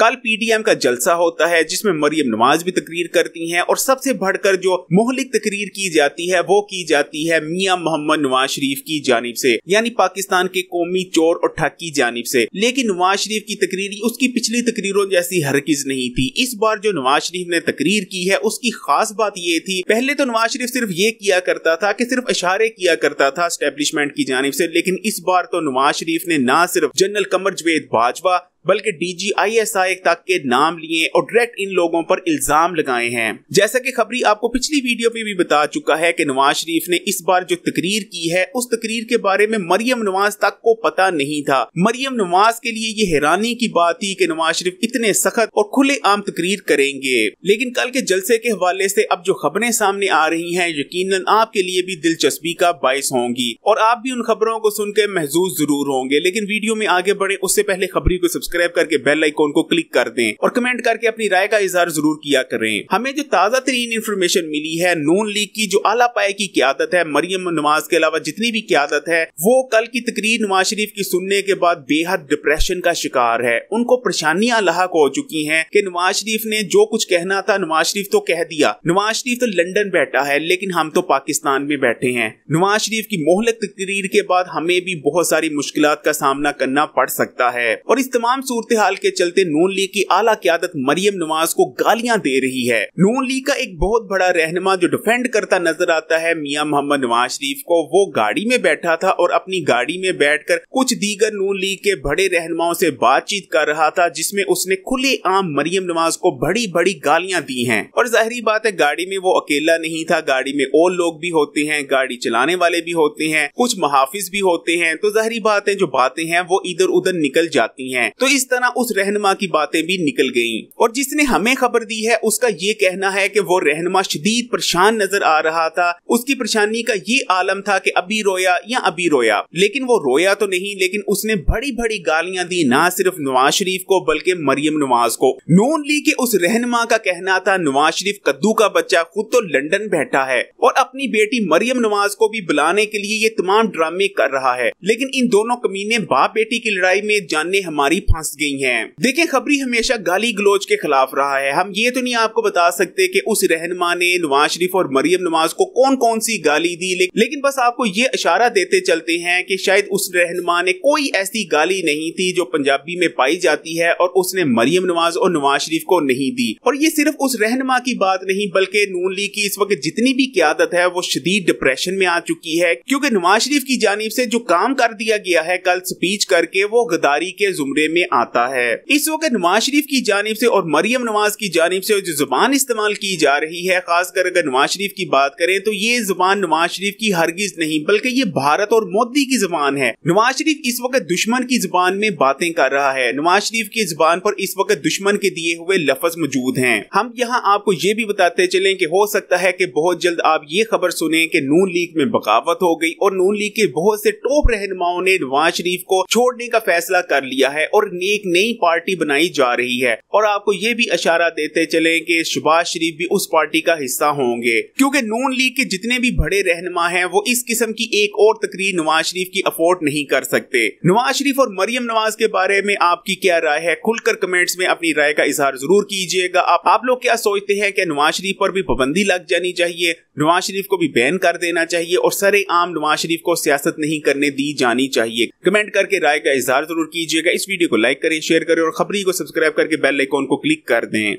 कल पीडीएम का जलसा होता है जिसमें मरियम नवाज भी तकरीर करती हैं और सबसे बढ़कर जो मोहलिक तकरीर की जाती है वो की जाती है मियां मोहम्मद नवाज शरीफ की जानब से यानी पाकिस्तान के कौमी चोर और ठग की जानब से लेकिन नवाज शरीफ की तकरीर उसकी पिछली तकरीरों जैसी हरकज नहीं थी इस बार जो नवाज शरीफ ने तकरीर की है उसकी खास बात ये थी पहले तो नवाज शरीफ सिर्फ ये किया करता था कि सिर्फ इशारे किया करता था स्टेब्लिशमेंट की जानब से लेकिन इस बार तो नवाज शरीफ ने ना सिर्फ जनरल कमर जवेद बाजवा बल्कि डीजीआईएसआई तक के नाम लिए और डायरेक्ट इन लोगों पर इल्जाम लगाए हैं जैसा कि खबरी आपको पिछली वीडियो में भी बता चुका है कि नवाज शरीफ ने इस बार जो तकरीर की है उस तकरीर के बारे में मरियम नवाज तक को पता नहीं था मरियम नवाज के लिए ये हैरानी की बात थी कि नवाज शरीफ इतने सख्त और खुले आम तकरीर करेंगे लेकिन कल के जलसे के हवाले से अब जो खबरें सामने आ रही है यकीन आपके लिए भी दिलचस्पी का बायस होंगी और आप भी उन खबरों को सुनकर महजूज जरूर होंगे लेकिन वीडियो में आगे बढ़े उससे पहले खबरी को सब्सक्राइब सब्सक्राइब करके बेल आइकोन को क्लिक कर दें और कमेंट करके अपनी राय का इजहार जरूर किया करें हमें जो ताज़ा तरीन इन्फॉर्मेशन मिली है नून लीग की जो आला पाए की क्यादत है मरियम नवाज के अलावा जितनी भी क्यादत है वो कल की तकरीर नवाज शरीफ की सुनने के बाद बेहद डिप्रेशन का शिकार है उनको परेशानियां लाक हो चुकी है की नवाज शरीफ ने जो कुछ कहना था नवाज शरीफ तो कह दिया नवाज शरीफ तो लंदन बैठा है लेकिन हम तो पाकिस्तान में बैठे हैं नवाज शरीफ की मोहलत तकरीर के बाद हमें भी बहुत सारी मुश्किल का सामना करना पड़ सकता है और इस तमाम तमाम सूरत हाल के चलते नून लीग की आला क्यादत मरियम नवाज को गालियां दे रही है नून लीग का एक बहुत बड़ा रहनमा जो डिफेंड करता नजर आता है मियां मोहम्मद नवाज शरीफ को वो गाड़ी में बैठा था और अपनी गाड़ी में बैठकर कुछ दीगर नून लीग के बड़े रहनुमाओं से बातचीत कर रहा था जिसमे उसने खुले आम मरियम नवाज को बड़ी बड़ी गालियां दी है और जहरी बात है गाड़ी में वो अकेला नहीं था गाड़ी में और लोग भी होते हैं गाड़ी चलाने वाले भी होते हैं कुछ मुहाफिज भी होते हैं तो जहरी बात है जो बातें हैं वो इधर उधर निकल जाती हैं तो इस तरह उस रहनमा की बातें भी निकल गईं और जिसने हमें खबर दी है उसका ये कहना है कि वो रहनमा शदीद परेशान नजर आ रहा था उसकी परेशानी का ये आलम था कि अभी रोया या अभी रोया लेकिन वो रोया तो नहीं लेकिन उसने बड़ी बड़ी गालियां दी ना सिर्फ नवाज शरीफ को बल्कि मरियम नवाज को नून ली के उस रहनमा का कहना था नवाज शरीफ कद्दू का बच्चा खुद तो लंदन बैठा है और अपनी बेटी मरियम नवाज को भी बुलाने के लिए ये तमाम ड्रामे कर रहा है लेकिन इन दोनों कमीने बाप बेटी की लड़ाई में जानने हमारी फांस फंस गई हैं देखें खबरी हमेशा गाली गलोच के खिलाफ रहा है हम ये तो नहीं आपको बता सकते कि उस रहनमा ने नवाज शरीफ और मरियम नवाज को कौन कौन सी गाली दी ले, लेकिन बस आपको ये इशारा देते चलते हैं कि शायद उस रहनमा ने कोई ऐसी गाली नहीं थी जो पंजाबी में पाई जाती है और उसने मरियम नवाज और नवाज शरीफ को नहीं दी और ये सिर्फ उस रहनमा की बात नहीं बल्कि नून लीग की इस वक्त जितनी भी क्यादत है वो शदीद डिप्रेशन में आ चुकी है क्योंकि नवाज शरीफ की जानब से जो काम कर दिया गया है कल स्पीच करके वो गदारी के जुमरे में आता है इस वक्त नवाज शरीफ की जानब से और मरियम नवाज की जानब से जो जुबान इस्तेमाल की जा रही है खासकर अगर नवाज शरीफ की बात करें तो ये जुबान नवाज शरीफ की हरगिज नहीं बल्कि ये भारत और मोदी की जुबान है नवाज शरीफ इस वक्त दुश्मन की जुबान में बातें कर रहा है नवाज शरीफ की जुबान पर इस वक्त दुश्मन के दिए हुए लफज मौजूद हैं हम यहाँ आपको ये भी बताते चलें कि हो सकता है कि बहुत जल्द आप ये खबर सुने कि नून लीग में बगावत हो गई और नून लीग के बहुत से टॉप रहनुमाओं ने नवाज शरीफ को छोड़ने का फैसला कर लिया है और करनी एक नई पार्टी बनाई जा रही है और आपको ये भी इशारा देते चले कि शबाज शरीफ भी उस पार्टी का हिस्सा होंगे क्योंकि नून लीग के जितने भी बड़े रहनुमा हैं वो इस किस्म की एक और तकरीर नवाज शरीफ की अफोर्ड नहीं कर सकते नवाज शरीफ और मरियम नवाज के बारे में आपकी क्या राय है खुलकर कमेंट्स में अपनी राय का इजहार जरूर कीजिएगा आप आप लोग क्या सोचते हैं कि नवाज शरीफ पर भी पाबंदी लग जानी चाहिए नवाज शरीफ को भी बैन कर देना चाहिए और सरे आम नवाज शरीफ को सियासत नहीं करने दी जानी चाहिए कमेंट करके राय का इजहार जरूर कीजिएगा इस वीडियो को लाइक लाइक करें शेयर करें और खबरी को सब्सक्राइब करके बेल आइकॉन को क्लिक कर दें